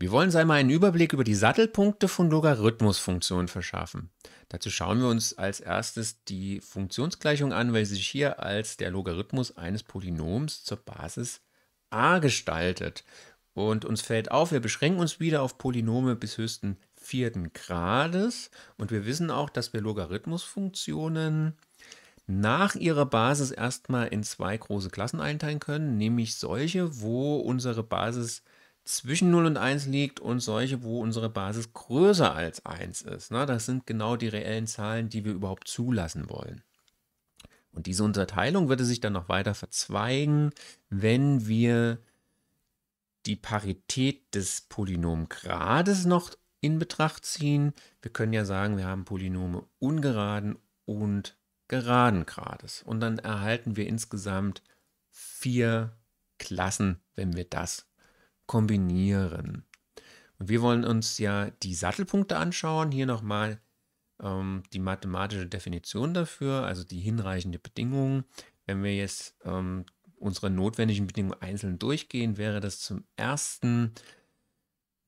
Wir wollen uns einmal einen Überblick über die Sattelpunkte von Logarithmusfunktionen verschaffen. Dazu schauen wir uns als erstes die Funktionsgleichung an, weil sie sich hier als der Logarithmus eines Polynoms zur Basis a gestaltet. Und uns fällt auf, wir beschränken uns wieder auf Polynome bis höchsten vierten Grades. Und wir wissen auch, dass wir Logarithmusfunktionen nach ihrer Basis erstmal in zwei große Klassen einteilen können, nämlich solche, wo unsere Basis zwischen 0 und 1 liegt und solche, wo unsere Basis größer als 1 ist. Na, ne? das sind genau die reellen Zahlen, die wir überhaupt zulassen wollen. Und diese Unterteilung würde sich dann noch weiter verzweigen, wenn wir die Parität des Polynomgrades noch in Betracht ziehen. Wir können ja sagen, wir haben Polynome ungeraden und geraden Grades. Und dann erhalten wir insgesamt vier Klassen, wenn wir das kombinieren. Und wir wollen uns ja die Sattelpunkte anschauen. Hier nochmal ähm, die mathematische Definition dafür, also die hinreichende Bedingung. Wenn wir jetzt ähm, unsere notwendigen Bedingungen einzeln durchgehen, wäre das zum ersten,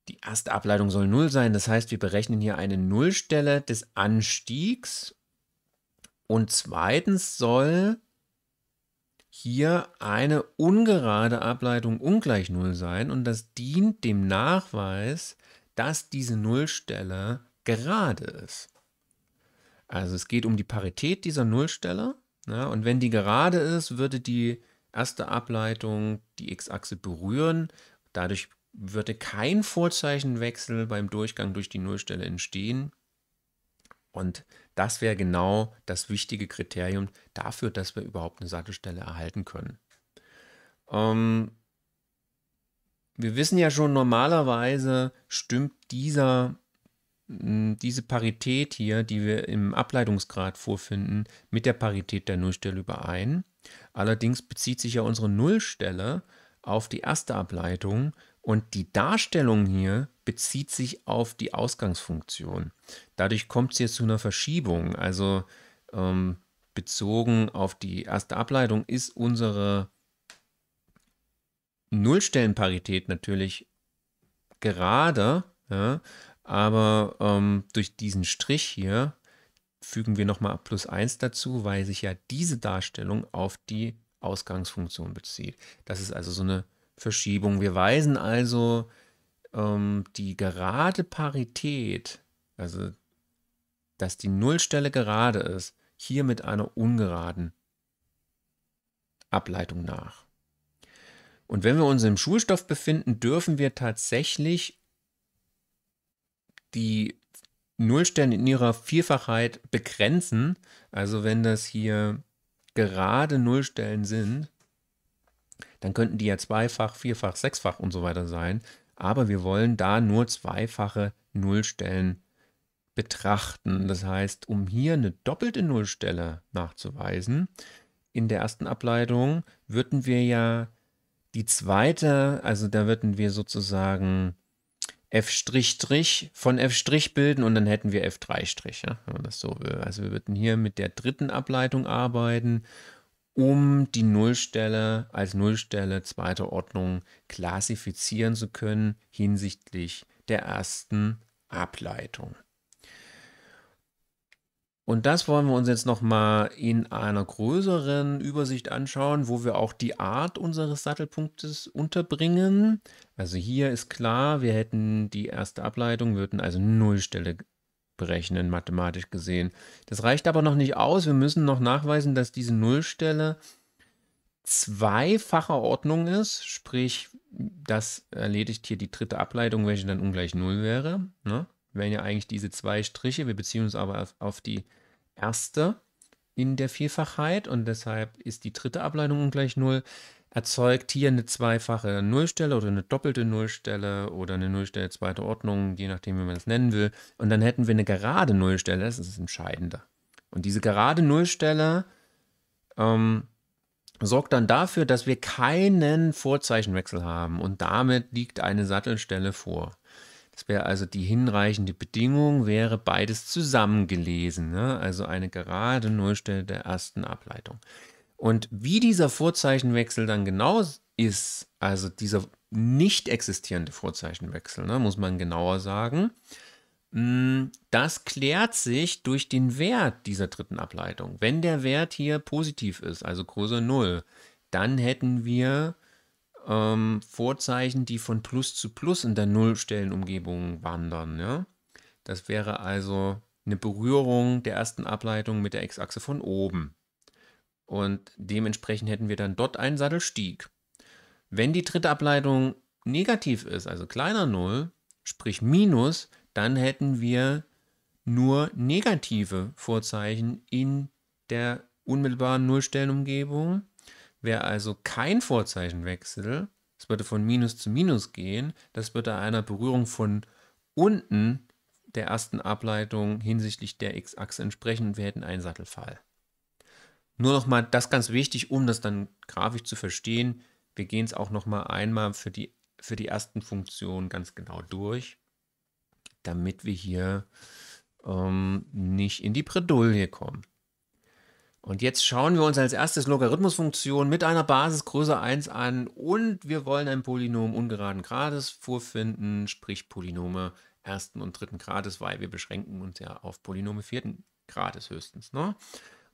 die erste Ableitung soll 0 sein. Das heißt, wir berechnen hier eine Nullstelle des Anstiegs. Und zweitens soll hier eine ungerade Ableitung ungleich Null sein und das dient dem Nachweis, dass diese Nullstelle gerade ist. Also es geht um die Parität dieser Nullstelle ja, ne? und wenn die gerade ist, würde die erste Ableitung die x-Achse berühren. Dadurch würde kein Vorzeichenwechsel beim Durchgang durch die Nullstelle entstehen. Und das wäre genau das wichtige Kriterium dafür, dass wir überhaupt eine Sattelstelle erhalten können. Ähm, wir wissen ja schon, normalerweise stimmt dieser, hm, diese Parität hier, die wir im Ableitungsgrad vorfinden, mit der Parität der Nullstelle überein. Allerdings bezieht sich ja unsere Nullstelle auf die erste Ableitung und die Darstellung hier bezieht sich auf die Ausgangsfunktion. Dadurch kommt es jetzt zu einer Verschiebung. Also ähm, bezogen auf die erste Ableitung ist unsere Nullstellenparität natürlich gerade, ja, aber ähm, durch diesen Strich hier fügen wir nochmal plus 1 dazu, weil sich ja diese Darstellung auf die Ausgangsfunktion bezieht. Das ist also so eine Verschiebung. Wir weisen also ähm, die gerade Parität, also dass die Nullstelle gerade ist, hier mit einer ungeraden Ableitung nach. Und wenn wir uns im Schulstoff befinden, dürfen wir tatsächlich die Nullstellen in ihrer Vielfachheit begrenzen. Also wenn das hier gerade Nullstellen sind, dann könnten die ja zweifach, vierfach, sechsfach und so weiter sein aber wir wollen da nur zweifache Nullstellen betrachten. Das heißt, um hier eine doppelte Nullstelle nachzuweisen, in der ersten Ableitung würden wir ja die zweite, also da würden wir sozusagen f' von f' bilden und dann hätten wir f3', ja, wenn man das so will. Also wir würden hier mit der dritten Ableitung arbeiten um die Nullstelle als Nullstelle zweiter Ordnung klassifizieren zu können hinsichtlich der ersten Ableitung. Und das wollen wir uns jetzt nochmal in einer größeren Übersicht anschauen, wo wir auch die Art unseres Sattelpunktes unterbringen. Also hier ist klar, wir hätten die erste Ableitung, würden also Nullstelle berechnen, mathematisch gesehen. Das reicht aber noch nicht aus. Wir müssen noch nachweisen, dass diese Nullstelle zweifacher Ordnung ist, sprich, das erledigt hier die dritte Ableitung, welche dann ungleich Null wäre. Ne? Wären ja eigentlich diese zwei Striche, wir beziehen uns aber auf, die erste in der Vielfachheit und deshalb ist die dritte Ableitung ungleich Null erzeugt hier eine zweifache Nullstelle oder eine doppelte Nullstelle oder eine Nullstelle zweiter Ordnung, je nachdem, wie man es nennen will. Und dann hätten wir eine gerade Nullstelle, das ist das Entscheidende. Und diese gerade Nullstelle ähm, sorgt dann dafür, dass wir keinen Vorzeichenwechsel haben und damit liegt eine Sattelstelle vor. Das wäre also die hinreichende Bedingung, wäre beides zusammengelesen, ne? also eine gerade Nullstelle der ersten Ableitung. Und wie dieser Vorzeichenwechsel dann genau ist, also dieser nicht existierende Vorzeichenwechsel, ne, muss man genauer sagen, mm, das klärt sich durch den Wert dieser dritten Ableitung. Wenn der Wert hier positiv ist, also größer 0, dann hätten wir ähm, Vorzeichen, die von Plus zu Plus in der Nullstellenumgebung wandern. Ja? Das wäre also eine Berührung der ersten Ableitung mit der X-Achse von oben. Und dementsprechend hätten wir dann dort einen Sattelstieg. Wenn die dritte Ableitung negativ ist, also kleiner 0, sprich minus, dann hätten wir nur negative Vorzeichen in der unmittelbaren Nullstellenumgebung. Wäre also kein Vorzeichenwechsel, es würde von Minus zu Minus gehen, das würde einer Berührung von unten der ersten Ableitung hinsichtlich der X-Achse entsprechen und wir hätten einen Sattelfall. Nur nochmal, das ganz wichtig, um das dann grafisch zu verstehen. Wir gehen es auch nochmal einmal für die, für die ersten Funktionen ganz genau durch, damit wir hier ähm, nicht in die Bredouille kommen. Und jetzt schauen wir uns als erstes Logarithmusfunktion mit einer Basisgröße 1 an und wir wollen ein Polynom ungeraden Grades vorfinden, sprich Polynome ersten und dritten Grades, weil wir beschränken uns ja auf Polynome vierten Grades höchstens. Ne?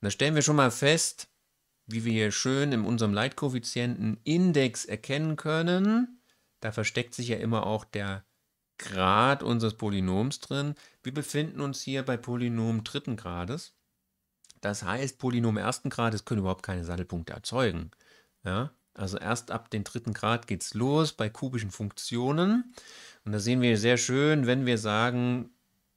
Und da stellen wir schon mal fest, wie wir hier schön in unserem Leitkoeffizienten Index erkennen können. Da versteckt sich ja immer auch der Grad unseres Polynoms drin. Wir befinden uns hier bei Polynom dritten Grades. Das heißt, Polynom ersten Grades können überhaupt keine Sattelpunkte erzeugen. Ja? Also erst ab dem dritten Grad geht es los bei kubischen Funktionen. Und da sehen wir sehr schön, wenn wir sagen,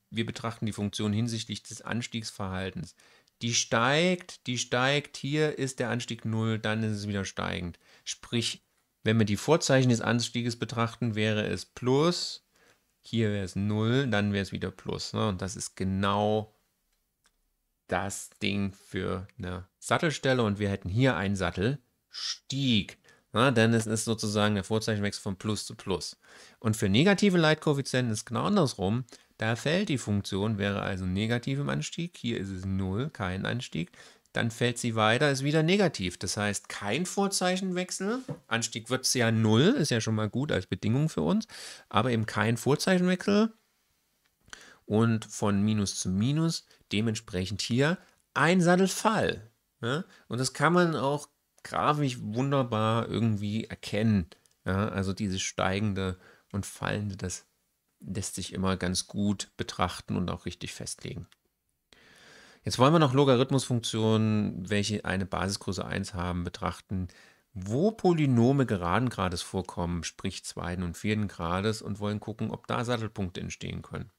wir betrachten die Funktion hinsichtlich des Anstiegsverhaltens. Die steigt, die steigt, hier ist der Anstieg 0, dann ist es wieder steigend. Sprich, wenn wir die Vorzeichen des Anstieges betrachten, wäre es plus, hier wäre es 0, dann wäre es wieder plus. Ne? Und das ist genau das Ding für eine Sattelstelle und wir hätten hier einen Sattelstieg. Na, ne? denn es ist sozusagen der Vorzeichenwechsel von Plus zu Plus. Und für negative Leitkoeffizienten ist es genau andersrum. Da fällt die Funktion, wäre also negativ im Anstieg. Hier ist es 0, kein Anstieg. Dann fällt sie weiter, ist wieder negativ. Das heißt, kein Vorzeichenwechsel. Anstieg wird es ja 0, ist ja schon mal gut als Bedingung für uns. Aber eben kein Vorzeichenwechsel. Und von Minus zu Minus dementsprechend hier ein Sattelfall. Ja? Und das kann man auch grafisch wunderbar irgendwie erkennen. Ja? Also dieses steigende und fallende, das lässt sich immer ganz gut betrachten und auch richtig festlegen. Jetzt wollen wir noch Logarithmusfunktionen, welche eine Basisgröße 1 haben, betrachten, wo Polynome geraden Grades vorkommen, sprich zweiten und vierten Grades, und wollen gucken, ob da Sattelpunkte entstehen können.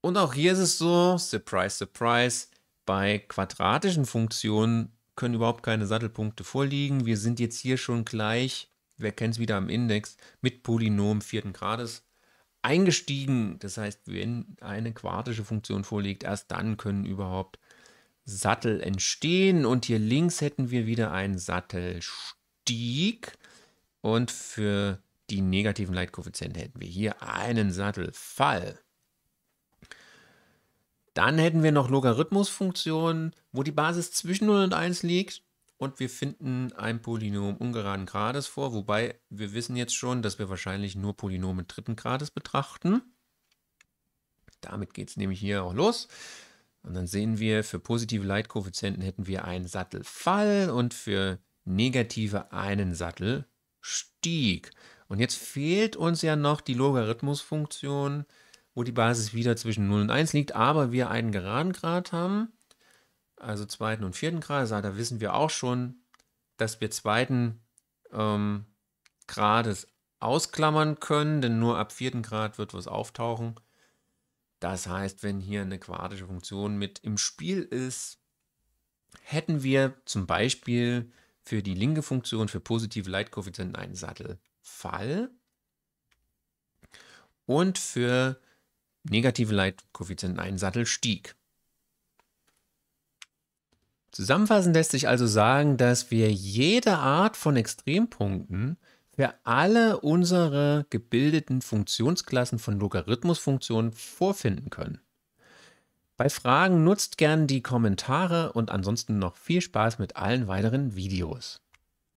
Und auch hier ist es so, surprise, surprise, bei quadratischen Funktionen können überhaupt keine Sattelpunkte vorliegen. Wir sind jetzt hier schon gleich wer kennt es wieder am Index, mit Polynom vierten Grades eingestiegen. Das heißt, wenn eine quadratische Funktion vorliegt, erst dann können überhaupt Sattel entstehen. Und hier links hätten wir wieder einen Sattelstieg. Und für die negativen Leitkoeffizienten hätten wir hier einen Sattelfall. Dann hätten wir noch Logarithmusfunktionen, wo die Basis zwischen 0 und 1 liegt und wir finden ein Polynom ungeraden Grades vor, wobei wir wissen jetzt schon, dass wir wahrscheinlich nur Polynome dritten Grades betrachten. Damit geht es nämlich hier auch los. Und dann sehen wir, für positive Leitkoeffizienten hätten wir einen Sattelfall und für negative einen Sattelstieg. Und jetzt fehlt uns ja noch die Logarithmusfunktion, wo die Basis wieder zwischen 0 und 1 liegt, aber wir einen geraden Grad haben also zweiten und vierten Grades, da wissen wir auch schon, dass wir zweiten ähm, Grades ausklammern können, denn nur ab vierten Grad wird was auftauchen. Das heißt, wenn hier eine quadratische Funktion mit im Spiel ist, hätten wir zum Beispiel für die linke Funktion für positive Leitkoeffizienten einen Sattelfall und für negative Leitkoeffizienten einen Sattelstieg. Zusammenfassend lässt sich also sagen, dass wir jede Art von Extrempunkten für alle unsere gebildeten Funktionsklassen von Logarithmusfunktionen vorfinden können. Bei Fragen nutzt gern die Kommentare und ansonsten noch viel Spaß mit allen weiteren Videos.